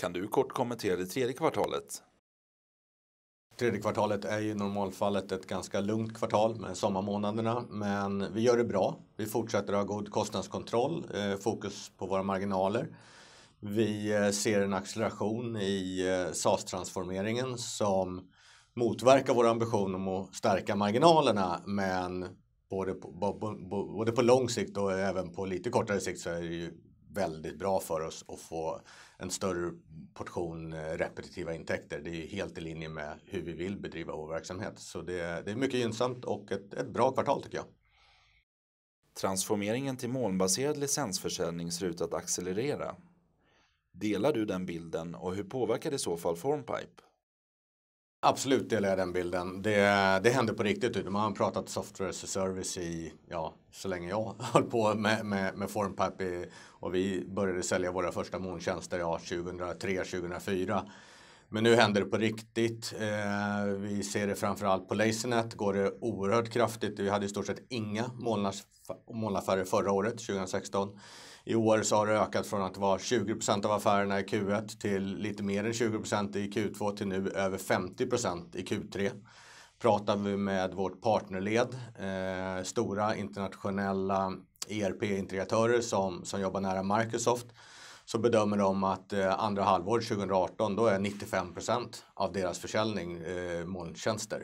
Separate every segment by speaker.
Speaker 1: Kan du kort kommentera det tredje kvartalet? Tredje kvartalet är ju i normalfallet ett ganska lugnt kvartal med sommarmånaderna, men vi gör det bra. Vi fortsätter ha god kostnadskontroll, eh, fokus på våra marginaler. Vi eh, ser en acceleration i eh, SAS-transformeringen som motverkar vår ambition om att stärka marginalerna, men både på, både på lång sikt och även på lite kortare sikt så är det ju väldigt bra för oss att få en större portion eh, repetitiva intäkter. Det är helt i linje med hur vi vill bedriva vår verksamhet. Så det, det är mycket gynnsamt och ett, ett bra kvartal tycker jag. Transformeringen till molnbaserad licensförsäljning ser ut att accelerera. Delar du den bilden och hur påverkar det i så fall Formpipe? Absolut delar jag den bilden. Det, det händer på riktigt. Man typ. har pratat software as a service i, ja, så länge jag höll på med, med, med Formpipe. I, och vi började sälja våra första molntjänster ja, 2003-2004. Men nu händer det på riktigt. Eh, vi ser det framförallt på Lasernet går det oerhört kraftigt. Vi hade i stort sett inga molnaffärer förra året, 2016. I år så har det ökat från att vara 20 av affärerna i Q1 till lite mer än 20 i Q2 till nu över 50 i Q3. Pratar vi med vårt partnerled, eh, stora internationella ERP-integratörer som, som jobbar nära Microsoft så bedömer de att eh, andra halvåret 2018 då är 95 av deras försäljning eh, molntjänster.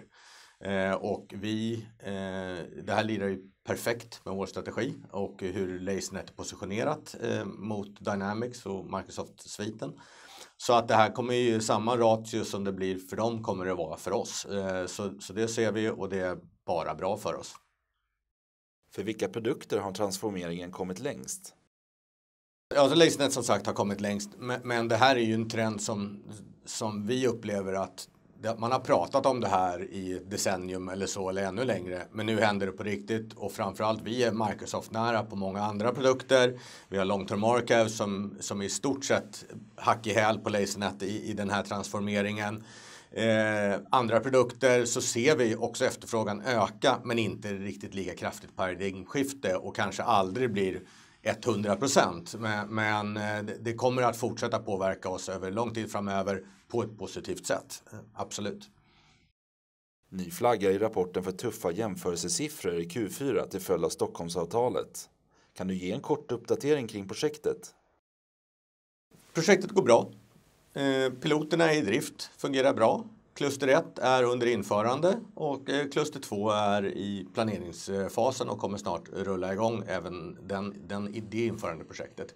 Speaker 1: Eh, och vi, eh, det här lirar ju perfekt med vår strategi och hur LaceNet är positionerat eh, mot Dynamics och Microsoft-sviten. Så att det här kommer ju samma ratio som det blir för dem kommer det vara för oss. Eh, så, så det ser vi och det är bara bra för oss. För vilka produkter har transformeringen kommit längst? Alltså LaceNet som sagt har kommit längst, men, men det här är ju en trend som, som vi upplever att man har pratat om det här i decennium eller så eller ännu längre. Men nu händer det på riktigt och framförallt vi är Microsoft-nära på många andra produkter. Vi har long term archive som, som i stort sett hack i häl på Lasernet i, i den här transformeringen. Eh, andra produkter så ser vi också efterfrågan öka men inte riktigt lika kraftigt paradigmskifte och kanske aldrig blir 100 procent. Men, eh, det kommer att fortsätta påverka oss över lång tid framöver på ett positivt sätt. Absolut. Ny flagga i rapporten för tuffa jämförelsesiffror i Q4 till följd av Stockholmsavtalet. Kan du ge en kort uppdatering kring projektet? Projektet går bra. Eh, piloterna är i drift, fungerar bra. Kluster 1 är under införande och eh, kluster 2 är i planeringsfasen och kommer snart rulla igång även den, den i det införandeprojektet.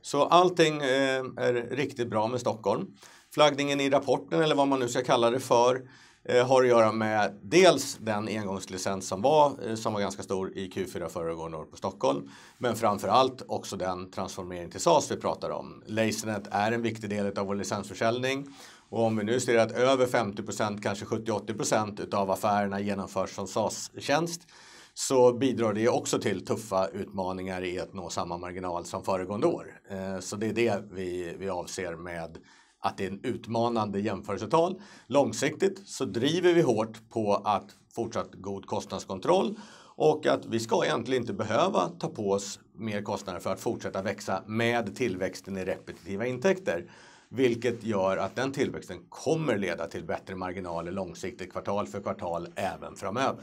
Speaker 1: Så allting eh, är riktigt bra med Stockholm. Flaggningen i rapporten eller vad man nu ska kalla det för eh, har att göra med dels den engångslicens som var, som var ganska stor i Q4 föregående år på Stockholm. Men framför allt också den transformering till SAS vi pratar om. Lasernet är en viktig del av vår licensförsäljning och om vi nu ser att över 50 kanske 70-80 procent utav affärerna genomförs som SAS-tjänst så bidrar det också till tuffa utmaningar i att nå samma marginal som föregående år. Eh, så det är det vi, vi avser med att det är en utmanande jämförelsetal. Långsiktigt så driver vi hårt på att fortsatt god kostnadskontroll och att vi ska egentligen inte behöva ta på oss mer kostnader för att fortsätta växa med tillväxten i repetitiva intäkter. Vilket gör att den tillväxten kommer leda till bättre marginaler långsiktigt kvartal för kvartal även framöver.